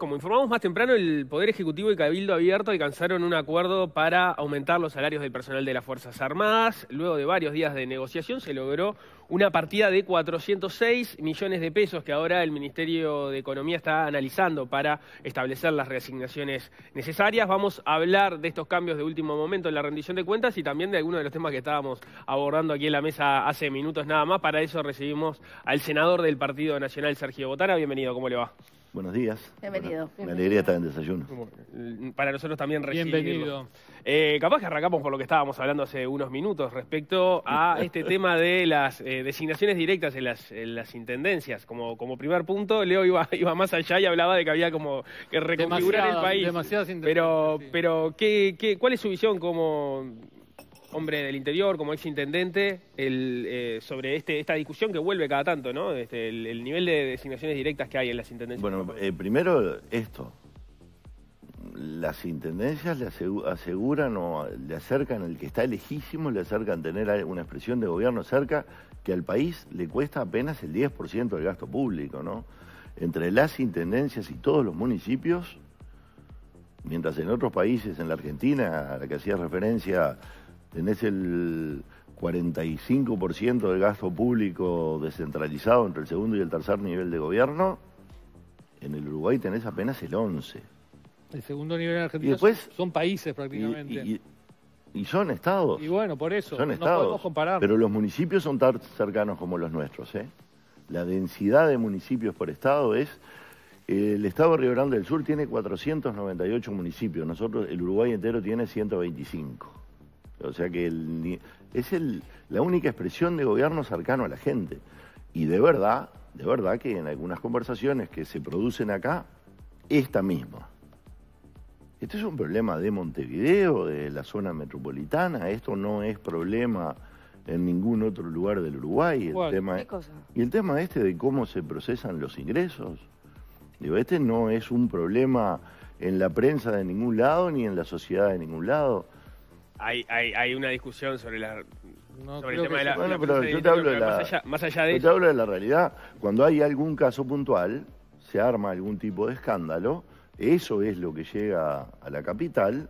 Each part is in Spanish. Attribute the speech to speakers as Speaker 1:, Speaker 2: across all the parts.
Speaker 1: como informamos más temprano, el Poder Ejecutivo y Cabildo Abierto alcanzaron un acuerdo para aumentar los salarios del personal de las Fuerzas Armadas. Luego de varios días de negociación se logró una partida de 406 millones de pesos que ahora el Ministerio de Economía está analizando para establecer las reasignaciones necesarias. Vamos a hablar de estos cambios de último momento en la rendición de cuentas y también de algunos de los temas que estábamos abordando aquí en la mesa hace minutos nada más. Para eso recibimos al senador del Partido Nacional, Sergio Botana. Bienvenido, ¿cómo le va? Buenos días. Bienvenido. Una
Speaker 2: alegría estar en desayuno.
Speaker 1: Eh, para nosotros también recibirlo. Bienvenido. Eh, capaz que arrancamos por lo que estábamos hablando hace unos minutos respecto a este tema de las eh, designaciones directas en las, intendencias. Como, como primer punto, Leo iba, iba más allá y hablaba de que había como que reconfigurar el país. Demasiadas pero, pero ¿qué, ¿cuál es su visión como hombre del interior, como ex intendente, el, eh, sobre este, esta discusión que vuelve cada tanto, ¿no? Este, el, nivel de designaciones directas que hay en las intendencias. Bueno,
Speaker 2: eh, primero esto. Las intendencias le aseguran o le acercan el que está lejísimo, le acercan tener una expresión de gobierno cerca que al país le cuesta apenas el 10% del gasto público, ¿no? Entre las intendencias y todos los municipios, mientras en otros países, en la Argentina, a la que hacía referencia tenés el 45% del gasto público descentralizado entre el segundo y el tercer nivel de gobierno, en el Uruguay tenés apenas el 11%.
Speaker 3: El segundo nivel en Argentina y después, son países prácticamente.
Speaker 2: Y, son estados.
Speaker 3: Y bueno, por eso, son no podemos comparar. Pero los
Speaker 2: municipios son tan cercanos como los nuestros. ¿eh? La densidad de municipios por estado es... Eh, el estado de Río Grande del Sur tiene 498 municipios, nosotros, el Uruguay entero tiene 125. O sea que es la única expresión de gobierno cercano a la gente. Y de verdad, de verdad que en algunas conversaciones que se producen acá, esta misma. Esto es un problema de Montevideo, de la zona metropolitana, esto no es problema en ningún otro lugar del Uruguay. Y el tema este de cómo se procesan los ingresos. Digo, este no es un problema en la prensa de ningún lado ni en la sociedad de ningún lado
Speaker 1: hay, una discusión sobre la el tema de la, pero yo te hablo la, más allá, de
Speaker 2: de la realidad. Cuando hay algún caso puntual, se arma algún tipo de escándalo, eso es lo que llega a la capital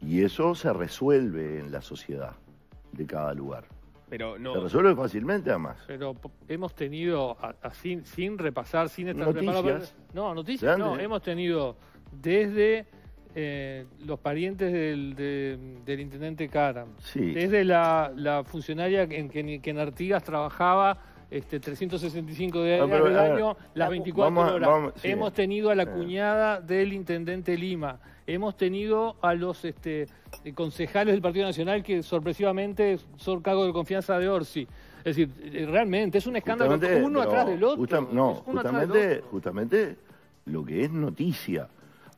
Speaker 2: y eso se resuelve en la sociedad de cada lugar.
Speaker 1: Pero no, se resuelve
Speaker 2: fácilmente además.
Speaker 1: Pero
Speaker 3: hemos tenido, sin, repasar, sin estar noticias, no, noticias no, ¿eh? hemos tenido desde eh, los parientes del, intendente Caram desde Es la, funcionaria en que, en Artigas trabajaba este, 365 días ah, año, las 24 eh, horas. Hemos tenido a la eh. cuñada del intendente Lima. Hemos tenido a los este, concejales del Partido Nacional que sorpresivamente son cargo de confianza de Orsi. Es decir, eh, realmente es un escándalo uno, atrás del, otro, no,
Speaker 2: justamente lo que es noticia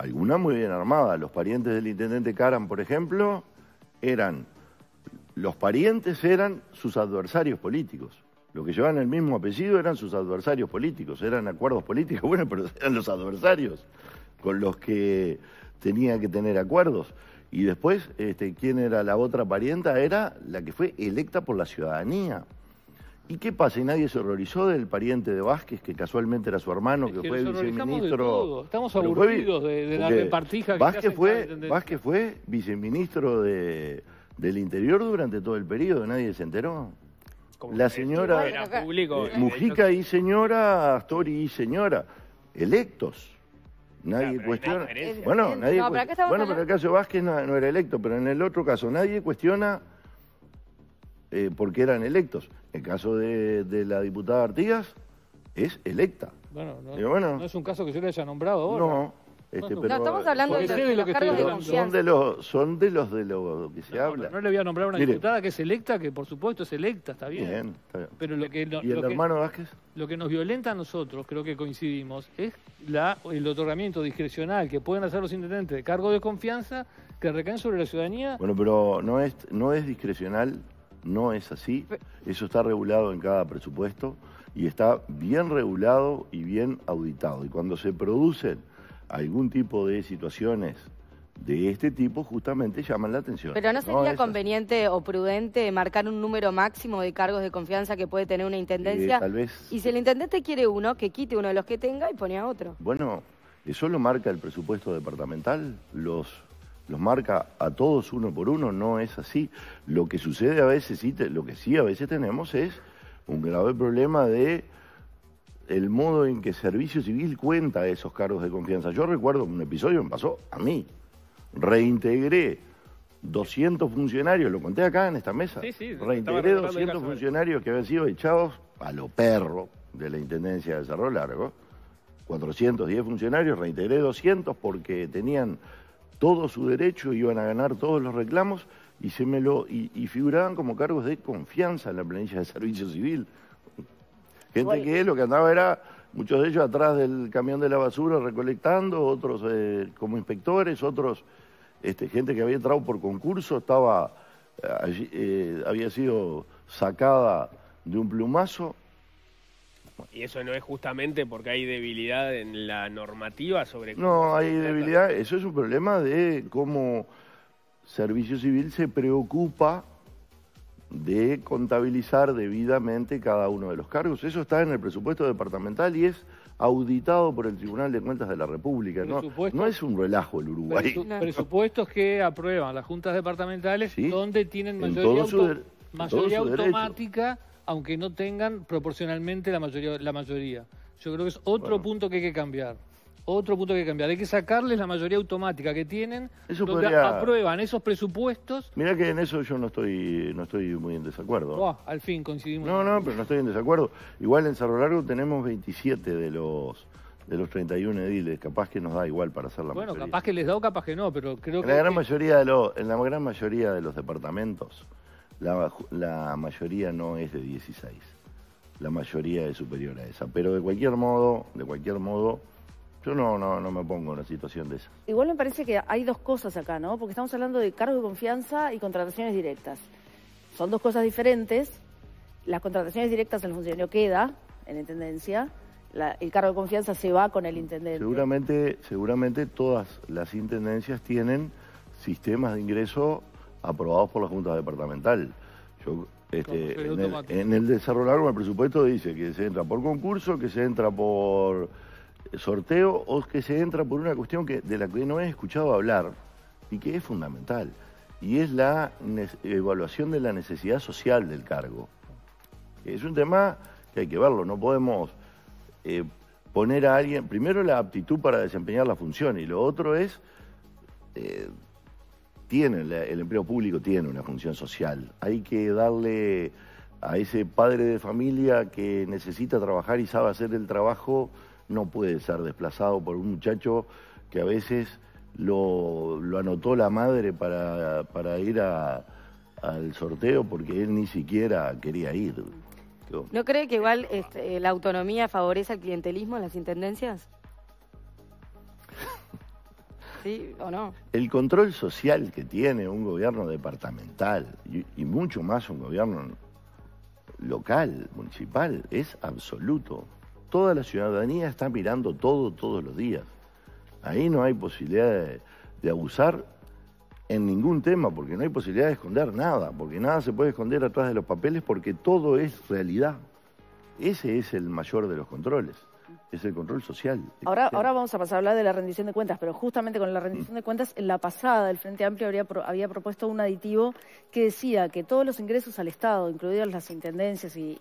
Speaker 2: alguna muy bien armada. Los parientes del intendente Karam, por ejemplo, eran. Los parientes eran sus adversarios políticos. Los que llevaban el mismo apellido eran sus adversarios políticos, eran acuerdos políticos, bueno, pero eran los adversarios con los que tenía que tener acuerdos. Y después, este, ¿quién era la otra parienta? Era la que fue electa por la ciudadanía. ¿Y qué pasa? ¿Y nadie se horrorizó del pariente de Vázquez, que casualmente era su hermano, que, fue viceministro? Estamos aburridos de, de, la repartija Vázquez fue, Vázquez fue viceministro de, del Interior durante todo el periodo, nadie se enteró. la señora este, eh, eh, Mujica y señora, Astori y señora, electos. Nadie cuestiona. Bueno, nadie Pero bueno, pero en el caso de Vázquez no era electo, pero en el otro caso nadie cuestiona eh, porque eran electos. El caso de, la diputada Artigas es electa.
Speaker 3: Bueno no, es un caso que yo le haya nombrado ahora. No,
Speaker 2: este, pero, no estamos hablando de, los, cargos de confianza. Son de
Speaker 3: los, son de los de que se habla. No, le voy a nombrar a una diputada que es electa, que por supuesto es electa, está bien. bien, está bien. Pero lo que, ¿Y el hermano Vázquez? Lo que nos violenta a nosotros, creo que coincidimos, es la, el otorgamiento discrecional que pueden hacer los intendentes de cargo de confianza que recaen sobre la ciudadanía.
Speaker 2: Bueno, pero no es, no es discrecional no es así. Eso está regulado en cada presupuesto y está bien regulado y bien auditado. Y cuando se producen algún tipo de situaciones de este tipo, justamente llaman la atención. Pero ¿no sería
Speaker 4: conveniente o prudente marcar un número máximo de cargos de confianza que puede tener una eh, intendencia? tal vez. Y si el intendente quiere uno, que quite uno de los que tenga y pone a otro.
Speaker 2: Bueno, eso lo marca el presupuesto departamental, los los marca a todos uno por uno, no es así. Lo que sucede a veces, sí, lo que sí a veces tenemos es un grave problema de el modo en que Servicio Civil cuenta esos cargos de confianza. Yo recuerdo un episodio que me pasó a mí. Reintegré 200 funcionarios, lo conté acá en esta mesa. Sí, sí, Reintegré 200 funcionarios que habían sido echados a lo perro de la Intendencia de Cerro Largo. 410 funcionarios, reintegré 200 porque tenían todo su derecho, iban a ganar todos los reclamos y se me lo y, figuraban como cargos de confianza en la planilla de servicio civil. Gente que lo que andaba era muchos de ellos atrás del camión de la basura recolectando, otros eh, como inspectores, otros este, gente que había entrado por concurso, estaba eh, eh, había sido sacada de un plumazo
Speaker 1: y eso no es justamente porque hay debilidad en la normativa sobre...
Speaker 2: No, hay debilidad, eso es un problema de cómo Servicio Civil se preocupa de contabilizar debidamente cada uno de los cargos. Eso está en el presupuesto departamental y es auditado por el Tribunal de Cuentas de la República. No, no es un relajo el Uruguay.
Speaker 3: Presupuestos que aprueban las juntas departamentales donde tienen mayoría, automática aunque no tengan proporcionalmente la mayoría. La mayoría. Yo creo que es otro punto que hay que cambiar. Otro punto que hay que cambiar. Hay que sacarles la mayoría automática que tienen, donde aprueban esos presupuestos.
Speaker 2: Mira que en eso yo no estoy, no estoy muy en desacuerdo. al fin coincidimos. No, no, pero no estoy en desacuerdo. Igual en Cerro Largo tenemos 27 de los de los 31 ediles, capaz que nos da igual para hacer la mayoría. Bueno,
Speaker 3: capaz que les da o capaz que no, pero creo que... La gran
Speaker 2: mayoría de en la gran mayoría de los departamentos la, mayoría no es de 16. La mayoría es superior a esa. Pero de cualquier modo, de cualquier modo, yo no, no, no me pongo en una situación de esa.
Speaker 5: Igual me parece que hay dos cosas acá, ¿no? Porque estamos hablando de cargo de confianza y contrataciones directas. Son dos cosas diferentes. Las contrataciones directas el funcionario queda en intendencia. el cargo de confianza se va con el intendente.
Speaker 2: Seguramente, seguramente todas las intendencias tienen sistemas de ingreso aprobados por la Junta Departamental. Yo, este, en, el, desarrollo el, presupuesto dice que se entra por concurso, que se entra por eh, sorteo o que se entra por una cuestión que, de la que no he escuchado hablar y que es fundamental, y es la evaluación de la necesidad social del cargo. Es un tema que hay que verlo, no podemos eh, poner a alguien, primero la aptitud para desempeñar la función y lo otro es... Eh, tiene, el empleo público tiene una función social. Hay que darle a ese padre de familia que necesita trabajar y sabe hacer el trabajo, no puede ser desplazado por un muchacho que a veces lo, anotó la madre para, ir al sorteo porque él ni siquiera quería ir.
Speaker 4: ¿No cree que igual este, la autonomía favorece al clientelismo en las intendencias?
Speaker 2: El control social que tiene un gobierno departamental y, mucho más un gobierno local, municipal, es absoluto. Toda la ciudadanía está mirando todo todos los días. Ahí no hay posibilidad de abusar en ningún tema, porque no hay posibilidad de esconder nada, porque nada se puede esconder atrás de los papeles, porque todo es realidad. Ese es el mayor de los controles es el control social.
Speaker 5: Ahora, ahora vamos a pasar a hablar de la rendición de cuentas, pero justamente con la rendición mm. de cuentas, en la pasada el Frente Amplio había propuesto un aditivo que decía que todos los ingresos al Estado, incluidos las intendencias y,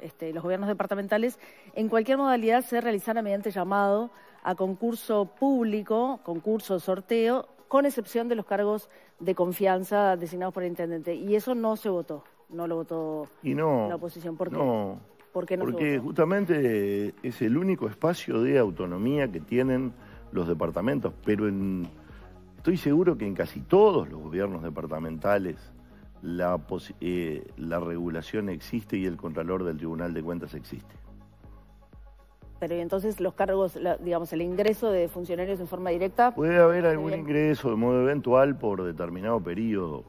Speaker 5: este, los gobiernos departamentales, en cualquier modalidad se realizaran mediante llamado a concurso público, concurso, sorteo, con excepción de los cargos de confianza designados por el intendente. Y eso no se votó, no lo votó la oposición. ¿Por qué? No. Porque
Speaker 2: justamente eh, es el único espacio de autonomía que tienen los departamentos, pero en, estoy seguro que en casi todos los gobiernos departamentales la, eh, la regulación existe y el Contralor del Tribunal de Cuentas existe.
Speaker 5: Pero entonces los cargos, digamos, el ingreso de funcionarios en forma directa... Puede
Speaker 2: haber algún ingreso de modo eventual por determinado periodo.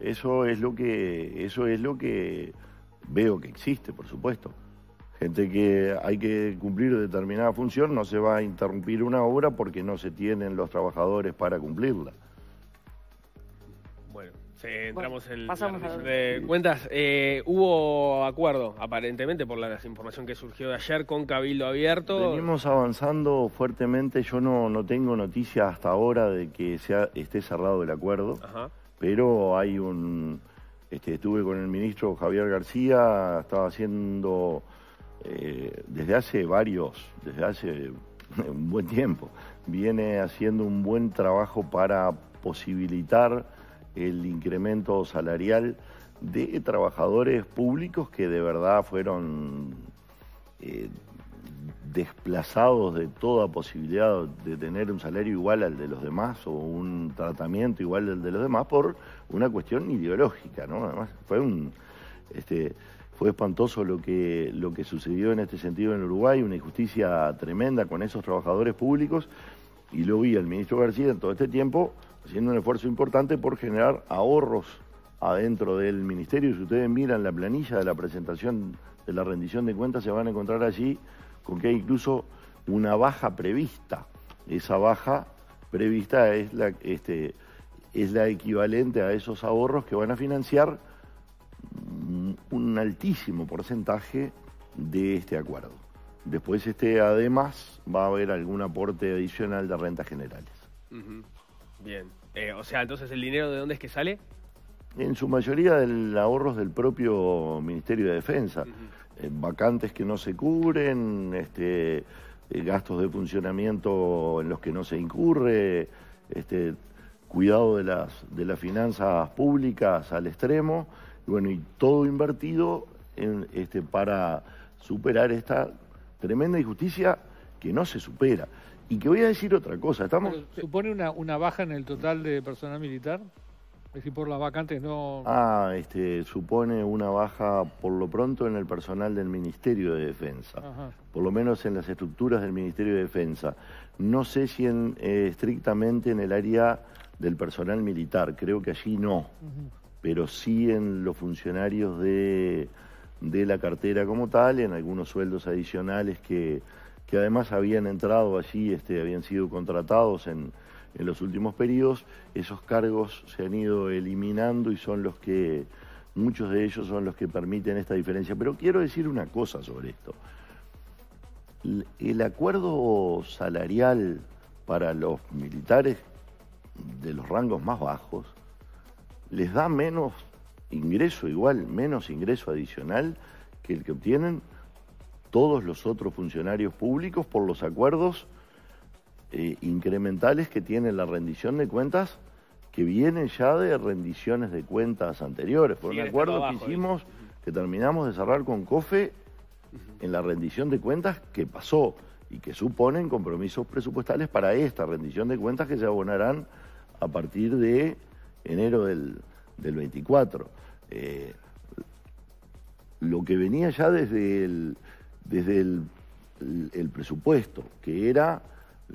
Speaker 2: Eso es lo que... Eso es lo que veo que existe, por supuesto. Gente que hay que cumplir determinada función, no se va a interrumpir una obra porque no se tienen los trabajadores para cumplirla.
Speaker 1: Bueno, entramos el. en pasamos cuentas. Eh, hubo acuerdo, aparentemente, por la información que surgió de ayer con Cabildo Abierto.
Speaker 2: Venimos avanzando fuertemente. Yo no, no tengo noticia hasta ahora de que sea, esté cerrado el acuerdo, pero hay un este, estuve con el ministro Javier García, estaba haciendo eh, desde hace varios, desde hace un buen tiempo, viene haciendo un buen trabajo para posibilitar el incremento salarial de trabajadores públicos que de verdad fueron eh, desplazados de toda posibilidad de tener un salario igual al de los demás o un tratamiento igual al de los demás por una cuestión ideológica, ¿no? Además fue un este, fue espantoso lo que lo que sucedió en este sentido en Uruguay, una injusticia tremenda con esos trabajadores públicos y lo vi al ministro García en todo este tiempo haciendo un esfuerzo importante por generar ahorros adentro del ministerio. Si ustedes miran la planilla de la presentación de la rendición de cuentas, se van a encontrar allí que hay incluso una baja prevista. Esa baja prevista es la, este, es la equivalente a esos ahorros que van a financiar mm, un altísimo porcentaje de este acuerdo. Después, este, además, va a haber algún aporte adicional de rentas
Speaker 1: generales. Bien. Eh, o sea, entonces, ¿el dinero de dónde es que sale? En
Speaker 2: su mayoría, del ahorros del propio Ministerio de Defensa. Eh, vacantes que no se cubren, este, eh, gastos de funcionamiento en los que no se incurre, este, cuidado de las, de las finanzas públicas al extremo, y bueno, y todo invertido este, para superar esta tremenda injusticia que no se supera. Y que voy a decir otra cosa, estamos...
Speaker 3: ¿Supone una, una baja en el total de personal militar? Es por las vacantes no...
Speaker 2: Ah, este, supone una baja por lo pronto en el personal del Ministerio de Defensa, por lo menos en las estructuras del Ministerio de Defensa. No sé si en, eh, estrictamente en el área del personal militar, creo que allí no, pero sí en los funcionarios de, de, la cartera como tal, en algunos sueldos adicionales que, que además habían entrado allí, este, habían sido contratados en en los últimos periodos esos cargos se han ido eliminando y son los que, muchos de ellos son los que permiten esta diferencia. Pero quiero decir una cosa sobre esto. El acuerdo salarial para los militares de los rangos más bajos les da menos ingreso igual, menos ingreso adicional que el que obtienen todos los otros funcionarios públicos por los acuerdos eh, incrementales que tiene la rendición de cuentas que vienen ya de rendiciones de cuentas anteriores, por un acuerdo que hicimos, que terminamos de cerrar con COFE en la rendición de cuentas que pasó y que suponen compromisos presupuestales para esta rendición de cuentas que se abonarán a partir de enero del, del 24. Eh, lo que venía ya desde el, desde el presupuesto, que era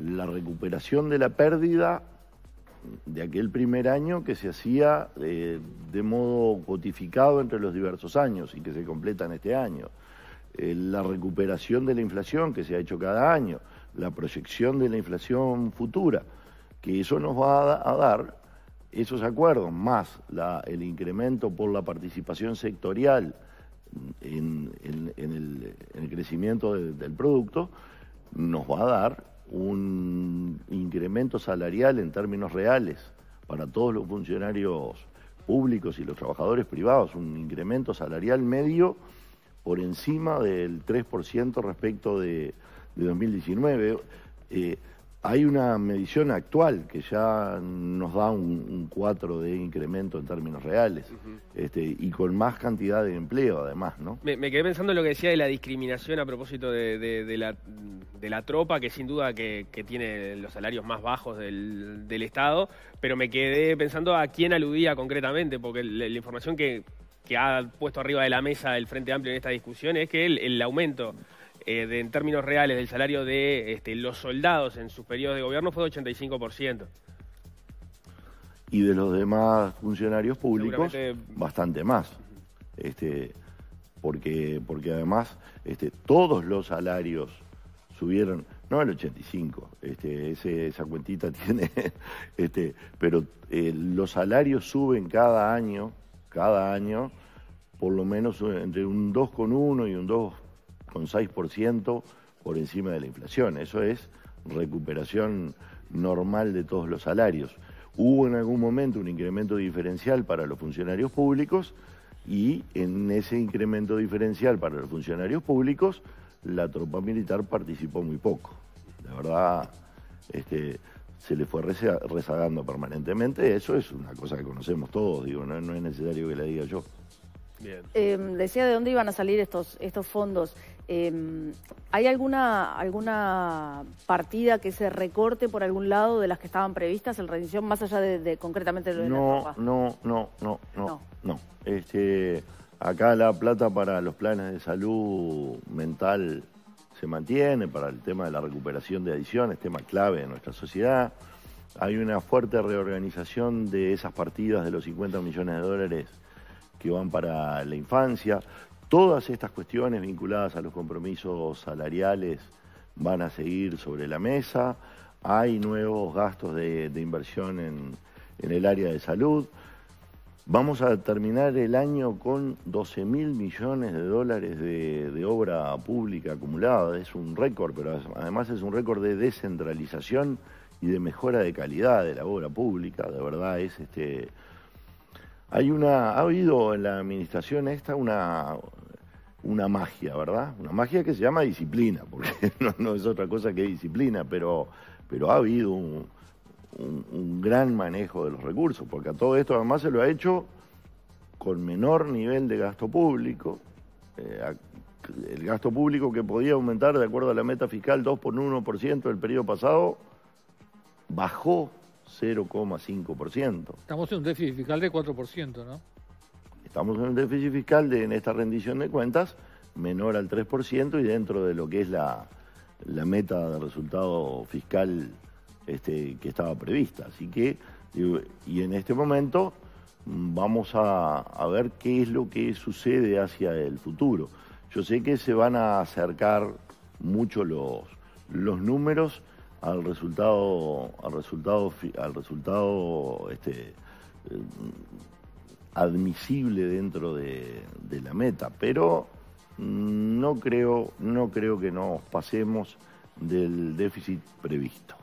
Speaker 2: la recuperación de la pérdida de aquel primer año que se hacía eh, de modo cotificado entre los diversos años y que se completa en este año, eh, la recuperación de la inflación que se ha hecho cada año, la proyección de la inflación futura, que eso nos va a, dar esos acuerdos, más la, el incremento por la participación sectorial en, el, crecimiento del producto, nos va a dar un incremento salarial en términos reales para todos los funcionarios públicos y los trabajadores privados, un incremento salarial medio por encima del 3% respecto de, 2019. Eh, hay una medición actual que ya nos da un, un 4 de incremento en términos reales este, y con más cantidad de empleo además, ¿no?
Speaker 1: Me, quedé pensando en lo que decía de la discriminación a propósito de, la, tropa, que sin duda que, tiene los salarios más bajos del, del, Estado, pero me quedé pensando a quién aludía concretamente, porque la, información que, que ha puesto arriba de la mesa el Frente Amplio en esta discusión es que el, el aumento eh, en términos reales del salario de este, los soldados en sus periodos de gobierno fue de 85%.
Speaker 2: Y de los demás funcionarios públicos, bastante más. Este, porque, porque además este, todos los salarios subieron, no el 85, este, esa cuentita tiene, este, pero eh, los salarios suben cada año, cada año, por lo menos eh, entre un 2,1 y un 2 6% por encima de la inflación. Eso es recuperación normal de todos los salarios. Hubo en algún momento un incremento diferencial para los funcionarios públicos y en ese incremento diferencial para los funcionarios públicos la tropa militar participó muy poco. La verdad, este, se le fue rezagando permanentemente. Eso es una cosa que conocemos todos, digo, no es necesario que la diga yo.
Speaker 5: Em, decía de dónde iban a salir estos, estos fondos. Em, ¿Hay alguna, alguna partida que se recorte por algún lado de las que estaban previstas en rendición, más allá de, concretamente de no,
Speaker 2: no, no, no, no, no, este, acá la plata para los planes de salud mental se mantiene, para el tema de la recuperación de adiciones, tema clave de nuestra sociedad. Hay una fuerte reorganización de esas partidas de los 50 millones de dólares que van para la infancia. Todas estas cuestiones vinculadas a los compromisos salariales van a seguir sobre la mesa. Hay nuevos gastos de, inversión en, el área de salud. Vamos a terminar el año con 12 mil millones de dólares de, de, obra pública acumulada. Es un récord, pero además es un récord de descentralización y de mejora de calidad de la obra pública. De verdad es este, hay una, ha habido en la administración esta una, una magia, ¿verdad? Una magia que se llama disciplina, porque no, es otra cosa que disciplina, pero, pero ha habido un, un, gran manejo de los recursos, porque a todo esto además se lo ha hecho con menor nivel de gasto público, eh, el gasto público que podía aumentar de acuerdo a la meta fiscal 2 por 1% del periodo pasado, bajó 0,5%.
Speaker 3: Estamos en un déficit fiscal de 4%, ¿no?
Speaker 2: Estamos en un déficit fiscal de, en esta rendición de cuentas menor al 3% y dentro de lo que es la, meta de resultado fiscal este, que estaba prevista. Así que, y en este momento mm, vamos a, ver qué es lo que sucede hacia el futuro. Yo sé que se van a acercar mucho los, los números al resultado, al resultado, al resultado este, eh, admisible dentro de, la meta. Pero no creo, no creo que nos pasemos del déficit previsto.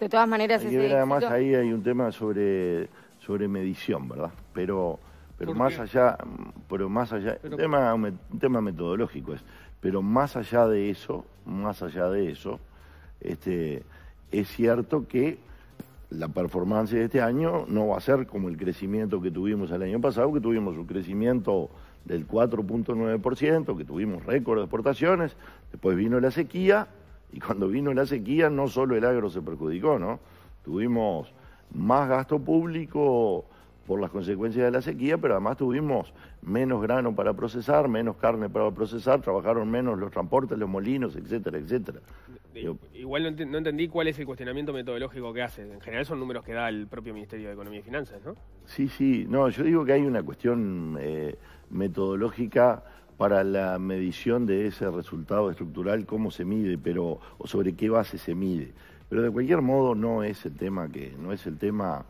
Speaker 4: De todas maneras, además
Speaker 2: ahí hay un tema sobre, medición, ¿verdad? Pero, pero más allá, pero más allá, tema, un tema metodológico es, pero más allá de eso, más allá de eso, este, es cierto que la performance de este año no va a ser como el crecimiento que tuvimos el año pasado, que tuvimos un crecimiento del 4.9%, que tuvimos récord de exportaciones, después vino la sequía, y cuando vino la sequía no solo el agro se perjudicó, ¿no? Tuvimos más gasto público por las consecuencias de la sequía, pero además tuvimos menos grano para procesar, menos carne para procesar, trabajaron menos los transportes, los molinos, etcétera, etcétera
Speaker 1: igual no, entendí cuál es el cuestionamiento metodológico que hace. En general son números que da el propio Ministerio de Economía y Finanzas, ¿no?
Speaker 2: Sí, sí. No, yo digo que hay una cuestión eh, metodológica para la medición de ese resultado estructural, cómo se mide, pero o sobre qué base se mide. Pero de cualquier modo no es el tema que no es el tema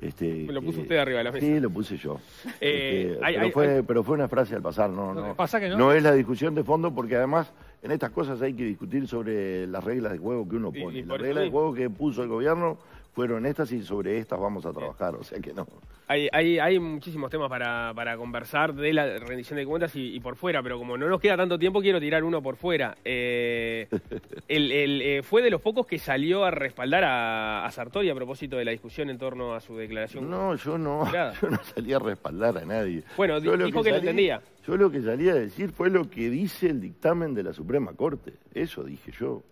Speaker 2: este, lo puso usted arriba de la mesa. Sí, lo puse yo. Eh, este, pero, fue, pero fue una frase al pasar, Pasa que no. No es la discusión de fondo porque además en estas cosas hay que discutir sobre las reglas de juego que uno pone. las reglas de juego que puso el gobierno fueron estas y sobre estas vamos a trabajar, o sea que no.
Speaker 1: Hay, hay, muchísimos temas para, para, conversar de la rendición de cuentas y, por fuera, pero como no nos queda tanto tiempo, quiero tirar uno por fuera. Eh, el, eh, fue de los pocos que salió a respaldar a, Sartori a propósito de la discusión en torno a su declaración. No, yo no, yo no salí a respaldar a nadie. Bueno, dijo que, lo entendía.
Speaker 2: Yo lo que salí a decir fue lo que dice el dictamen de la Suprema Corte, eso dije yo,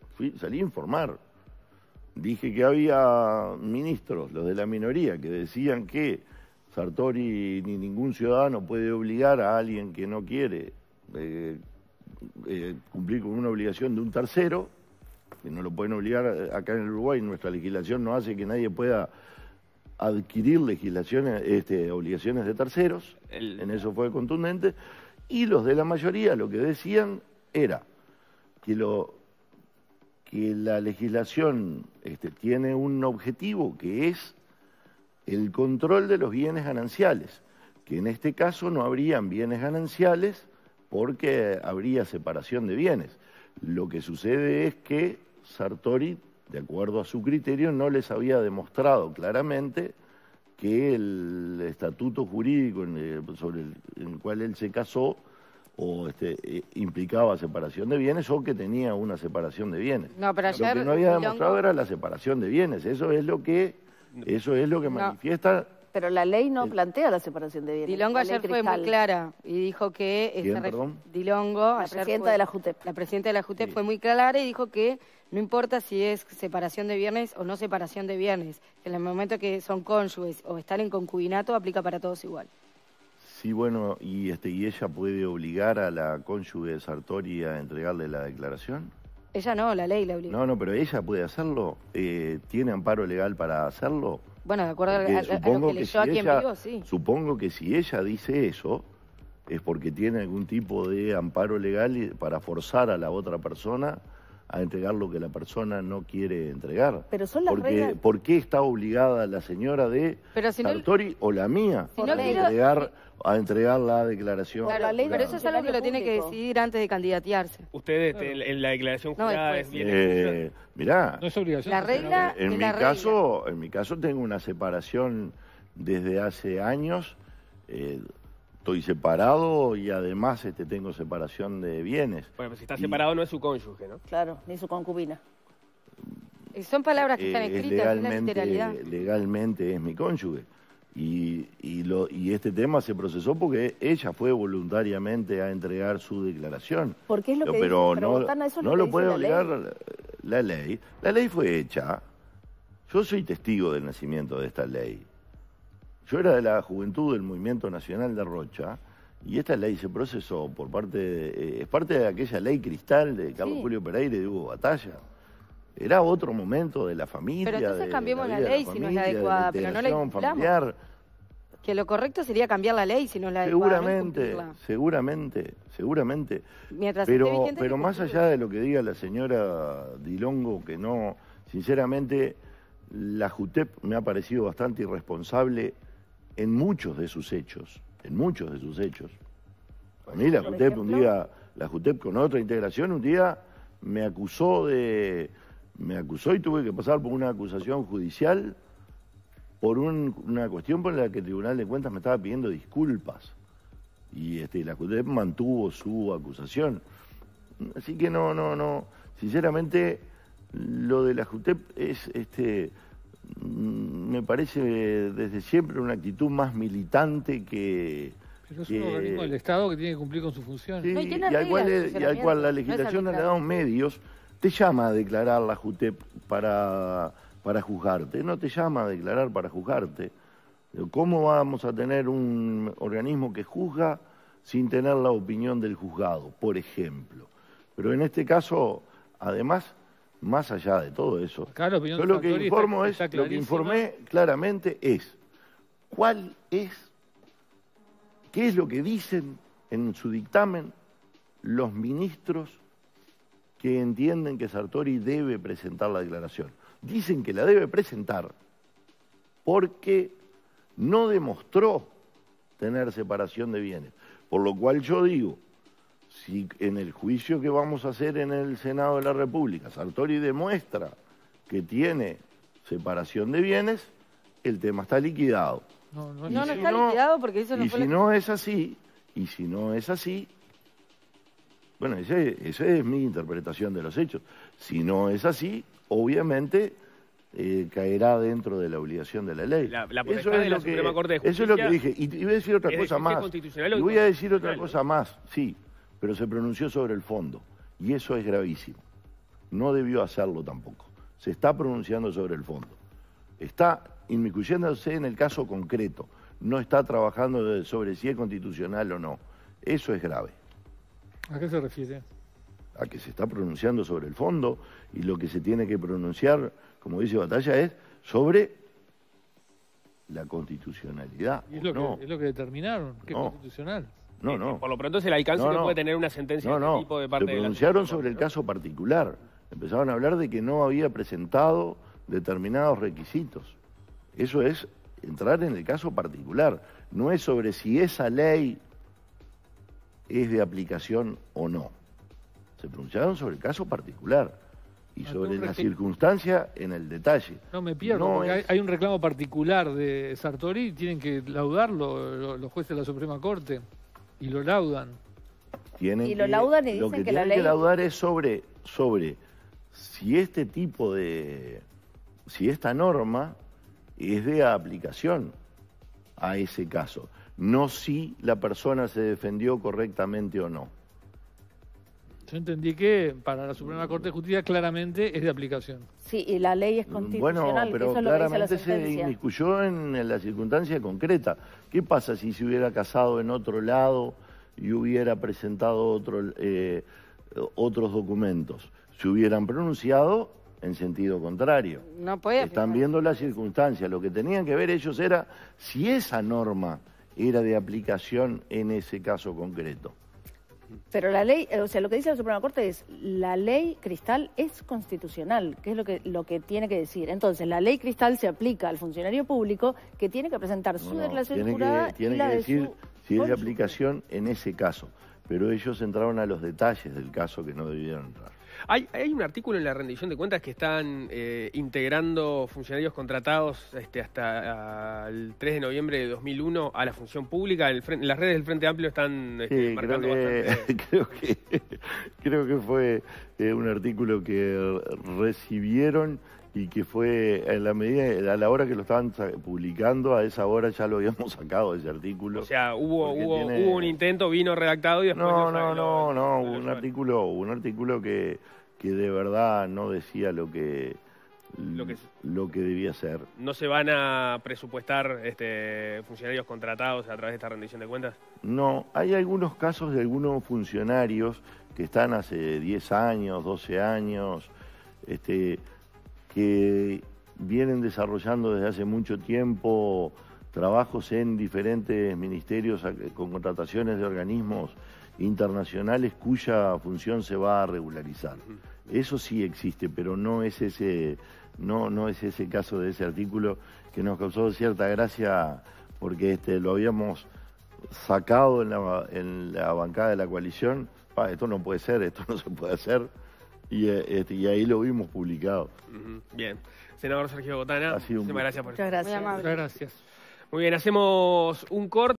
Speaker 2: salí a informar dije que había ministros, los de la minoría, que decían que Sartori ni ningún ciudadano puede obligar a alguien que no quiere eh, eh, cumplir con una obligación de un tercero, que no lo pueden obligar acá en Uruguay, nuestra legislación no hace que nadie pueda adquirir legislaciones, este, obligaciones de terceros, en eso fue contundente, y los de la mayoría lo que decían era que, lo, que la legislación este, tiene un objetivo que es el control de los bienes gananciales, que en este caso no habrían bienes gananciales porque habría separación de bienes. Lo que sucede es que Sartori, de acuerdo a su criterio, no les había demostrado claramente que el estatuto jurídico eh, sobre en el cual él se casó o este, eh, implicaba separación de bienes o que tenía una separación de bienes.
Speaker 4: No, pero ayer lo que no había demostrado
Speaker 2: era la separación de bienes. Eso es lo que eso es lo que manifiesta.
Speaker 4: pero la ley no plantea la separación de bienes. Dilongo ayer fue muy clara y dijo que ¿Quién, perdón? Dilongo, la presidenta de la JUTEP. La presidenta de la JUTEP fue muy clara y dijo que no importa si es separación de bienes o no separación de bienes, en el momento que son cónyuges o están en concubinato aplica para todos igual.
Speaker 2: Sí, bueno, y este y ella puede obligar a la cónyuge de Sartori a entregarle la declaración.
Speaker 4: Ella no, la ley la obliga.
Speaker 2: No, no, pero ella puede hacerlo. Eh, ¿Tiene amparo legal para hacerlo?
Speaker 4: Bueno, de acuerdo a, lo que leyó aquí en vivo, sí.
Speaker 2: Supongo que si ella dice eso, es porque tiene algún tipo de amparo legal para forzar a la otra persona a entregar lo que la persona no quiere entregar. Pero
Speaker 5: son ¿Por
Speaker 2: qué está obligada la señora de
Speaker 4: Sartori
Speaker 2: o la mía a, entregar, a entregar la declaración? Claro, pero eso es algo
Speaker 4: que lo tiene que decidir antes de candidatearse.
Speaker 2: Ustedes, este, en,
Speaker 1: la declaración jurada eh,
Speaker 2: mirá, La regla en, mi caso, en mi caso tengo una separación desde hace años... Eh, estoy separado y además este, tengo separación de bienes. Bueno,
Speaker 1: pero pues si está separado no es su cónyuge, ¿no?
Speaker 5: Claro, ni su concubina. Son palabras que eh, están escritas, en la literalidad.
Speaker 2: Legalmente es mi cónyuge. Y, lo, y este tema se procesó porque ella fue voluntariamente a entregar su declaración.
Speaker 5: Porque es lo que Pero, no, lo, puede
Speaker 2: la ley. La ley fue hecha. Yo soy testigo del nacimiento de esta ley. Yo era de la juventud del Movimiento Nacional de Rocha y esta ley se procesó por parte, eh, es parte de aquella ley cristal de Carlos Julio Pereira y de Hugo Batalla. Era otro momento de la familia. Pero entonces cambiemos la, ley si no es la adecuada, pero no la incumplamos.
Speaker 4: Que lo correcto sería cambiar la ley si no es la adecuada. Seguramente,
Speaker 2: seguramente, seguramente.
Speaker 4: pero pero más allá
Speaker 2: de lo que diga la señora Dilongo, que no, sinceramente, la JUTEP me ha parecido bastante irresponsable en muchos de sus hechos, en muchos de sus hechos. A mí la JUTEP un día, la JUTEP con otra integración un día me acusó de, me acusó y tuve que pasar por una acusación judicial por una cuestión por la que el Tribunal de Cuentas me estaba pidiendo disculpas. Y este, la JUTEP mantuvo su acusación. Así que no, no, no. Sinceramente, lo de la JUTEP es este Mm, me parece eh, desde siempre una actitud más militante que... Pero
Speaker 3: es un organismo del Estado que tiene que cumplir con su función. y,
Speaker 2: al cual, la legislación no le medios, te llama a declarar la JUTEP para juzgarte, no te llama a declarar para juzgarte. ¿Cómo vamos a tener un organismo que juzga sin tener la opinión del juzgado, por ejemplo? Pero en este caso, además, más allá de todo eso. Yo lo que es, lo que informé claramente es cuál es, qué es lo que dicen en su dictamen los ministros que entienden que Sartori debe presentar la declaración. Dicen que la debe presentar porque no demostró tener separación de bienes. Por lo cual yo digo, si en el juicio que vamos a hacer en el Senado de la República Sartori demuestra que tiene separación de bienes, el tema está liquidado.
Speaker 4: No, no, está liquidado porque eso no Y si no
Speaker 2: es así, y si no es así, bueno, esa es mi interpretación de los hechos. Si no es así, obviamente eh, caerá dentro de la obligación de la ley. eso, es lo que, dije. Y, y voy a decir otra cosa más. Y voy a decir otra cosa más, sí pero se pronunció sobre el fondo y eso es gravísimo. No debió hacerlo tampoco. Se está pronunciando sobre el fondo. Está inmiscuyéndose en el caso concreto. No está trabajando sobre si es constitucional o no. Eso es grave.
Speaker 3: ¿A qué se refiere?
Speaker 2: A que se está pronunciando sobre el fondo y lo que se tiene que pronunciar, como dice Batalla, es sobre la constitucionalidad.
Speaker 3: Y es, lo, que, es lo que determinaron, que es constitucional. No, no. Por lo pronto es el alcance que puede tener una sentencia no, de este tipo de parte se pronunciaron
Speaker 2: sobre el caso particular. Empezaron a hablar de que no había presentado determinados requisitos. Eso es entrar en el caso particular. No es sobre si esa ley es de aplicación o no. Se pronunciaron sobre el caso particular y sobre la circunstancia en el detalle.
Speaker 3: No me pierdo, hay, un reclamo particular de Sartori, tienen que laudarlo los jueces de la Suprema Corte. Y lo laudan.
Speaker 2: y
Speaker 5: lo laudan y dicen que, la ley... que laudar
Speaker 2: es sobre, sobre si este tipo de... si esta norma es de aplicación a ese caso, no si la persona se defendió correctamente o no.
Speaker 3: Yo entendí que para la Suprema Corte de Justicia claramente es de aplicación.
Speaker 5: Sí, y la ley es mm,
Speaker 3: constitucional.
Speaker 2: Bueno, pero claramente se inmiscuyó en la circunstancia concreta. ¿Qué pasa si se hubiera casado en otro lado y hubiera presentado otro, eh, otros documentos? Si hubieran pronunciado en sentido contrario. No puede. Están viendo las circunstancias. Lo que tenían que ver ellos era si esa norma era de aplicación en ese caso concreto.
Speaker 5: Pero la ley, eh, o sea, lo que dice la Suprema Corte es, la ley cristal es constitucional, que es lo que, lo que tiene que decir. Entonces, la ley cristal se aplica al funcionario público que tiene que presentar su declaración jurada tiene que decir
Speaker 2: si es de aplicación en ese caso. Pero ellos entraron a los detalles del caso que no debieron entrar.
Speaker 1: Hay, un artículo en la rendición de cuentas que están eh, integrando funcionarios contratados este, hasta ah, el 3 de noviembre de 2001 a la función pública. las redes del Frente Amplio están este, marcando creo que, bastante.
Speaker 2: Creo que, fue eh, un artículo que eh, recibieron y que fue en la medida a la hora que lo estaban publicando a esa hora ya lo habíamos sacado ese artículo.
Speaker 1: O sea, hubo hubo, hubo un intento, vino redactado y después No, no, no, no, hubo un artículo, un artículo que
Speaker 2: que de verdad no decía lo que lo que, lo que debía ser.
Speaker 1: ¿No se van a presupuestar este, funcionarios contratados a través de esta rendición de cuentas?
Speaker 2: No, hay algunos casos de algunos funcionarios que están hace 10 años, 12 años, este, que vienen desarrollando desde hace mucho tiempo trabajos en diferentes ministerios eh, con contrataciones de organismos internacionales cuya función se va a regularizar. Eso sí existe, pero no es ese, no, no es ese caso de ese artículo que nos causó cierta gracia porque este, lo habíamos sacado en la, en la bancada de la coalición. pa esto no puede ser, esto no se puede hacer eh, este, y, ahí lo vimos publicado.
Speaker 1: Bien. Senador Sergio Botana, muchas gracias por Muchas gracias. Muchas gracias. Muy bien, hacemos un corte.